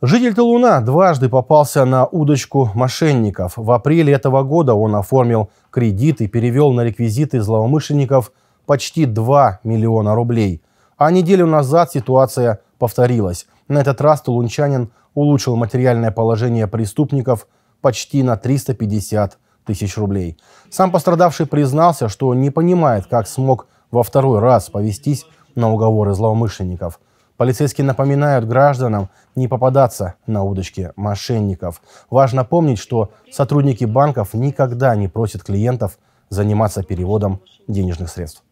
Житель Толуна дважды попался на удочку мошенников. В апреле этого года он оформил кредит и перевел на реквизиты злоумышленников почти 2 миллиона рублей. А неделю назад ситуация повторилась. На этот раз тулунчанин улучшил материальное положение преступников почти на 350 тысяч рублей. Сам пострадавший признался, что не понимает, как смог во второй раз повестись на уговоры злоумышленников – Полицейские напоминают гражданам не попадаться на удочки мошенников. Важно помнить, что сотрудники банков никогда не просят клиентов заниматься переводом денежных средств.